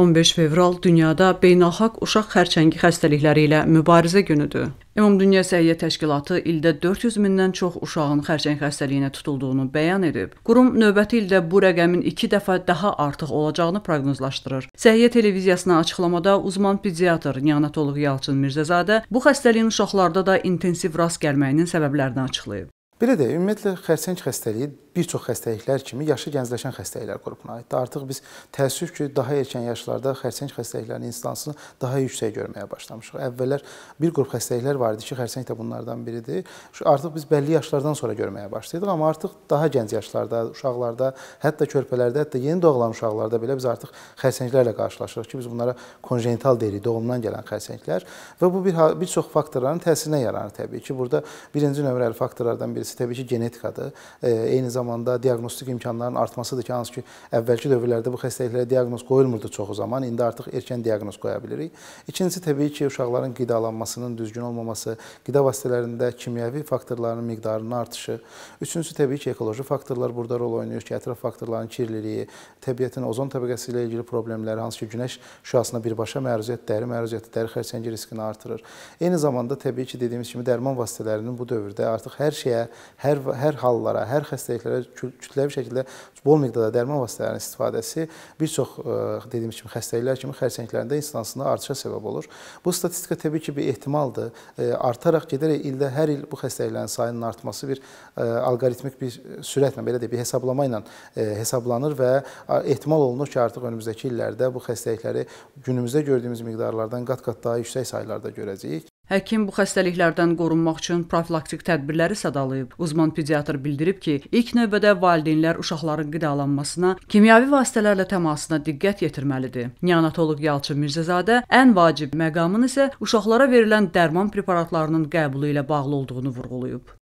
15 fevral dünyada beynəlxalq uşaq xərçəngi xəstəlikləri ilə mübarizə günüdür. Ümumdünya Səhiyyə Təşkilatı ildə 400 mindən çox uşağın xərçəng xəstəliyinə tutulduğunu bəyan edib. Qurum növbəti ildə bu rəqəmin 2 dəfə daha artıq olacağını proqnozlaşdırır. Səhiyyə televiziyasına açıqlamada uzman pediatr neonatoloq Yalçın Mirzəzadə bu xəstəliyin uşaqlarda da intensiv rast gəlməyinin səbəblərini açıqlayıb. Belə də ümumiyyətlə xərçəng xəstəliyi bir çox xəstəliklər kimi yaşı gəncləşən xəstəliklər qrupuna aiddir. Artıq biz təəssüf ki, daha erkən yaşlarda xərçəng xəstəliklərinin instansını daha yüksək görməyə başlamışıq. Əvvəllər bir qrup xəstəliklər var idi ki, xərçəng də bunlardan biridir. Artıq biz bəlli yaşlardan sonra görməyə başlayırdıq, amma artıq daha gənc yaşlarda, uşaqlarda, hətta körpələrdə, hətta yeni doğulan uşaqlarda belə biz artıq xərçənglərlə qarşılaşırıq ki, biz bunlara konjenital deyirik, doğumdan gələn xərçənglər və bu bir bir çox faktorların təsirinə yaranır təbii ki. Burada birinci nömrəli faktorlardan birisi birisi təbii ki, genetikadır. E, eyni zamanda diaqnostik imkanların artmasıdır ki, hansı ki, əvvəlki dövrlərdə bu xəstəliklərə diaqnoz qoyulmurdu çoxu zaman. İndi artıq erkən diaqnoz qoya bilirik. İkincisi təbii ki, uşaqların qidalanmasının düzgün olmaması, qida vasitələrində kimyəvi faktorların miqdarının artışı. Üçüncüsü təbii ki, ekoloji faktorlar burada rol oynayır ki, ətraf faktorlarının kirliliyi, təbiətin ozon təbəqəsi ilə ilgili problemləri, hansı ki, günəş şüasına birbaşa məruzət, dəri məruzəti, dəri xərçəngi riskini artırır. Eyni zamanda təbii ki, dediyimiz kimi dərman vasitələrinin bu dövrdə artıq hər şeyə hər hər hallara, hər xəstəliklərə kütləvi şəkildə bol miqdarda dərman vasitələrinin istifadəsi bir çox e, dediyimiz kimi xəstəliklər kimi xərçənglərində instansında artışa səbəb olur. Bu statistika təbii ki, bir ehtimaldır. E, artaraq gedərək ildə hər il bu xəstəliklərin sayının artması bir e, alqoritmik bir sürətlə, belə deyək, bir hesablama ilə hesablanır və ehtimal olunur ki, artıq önümüzdəki illərdə bu xəstəlikləri günümüzdə gördüyümüz miqdarlardan qat-qat daha yüksək saylarda görəcəyik. Həkim bu xəstəliklərdən qorunmaq üçün profilaktik tədbirləri sadalayıb. Uzman pediatr bildirib ki, ilk növbədə valideynlər uşaqların qidalanmasına, kimyəvi vasitələrlə təmasına diqqət yetirməlidir. Neonatoloq Yalçın Mirzəzadə ən vacib məqamın isə uşaqlara verilən dərman preparatlarının qəbulu ilə bağlı olduğunu vurğulayıb.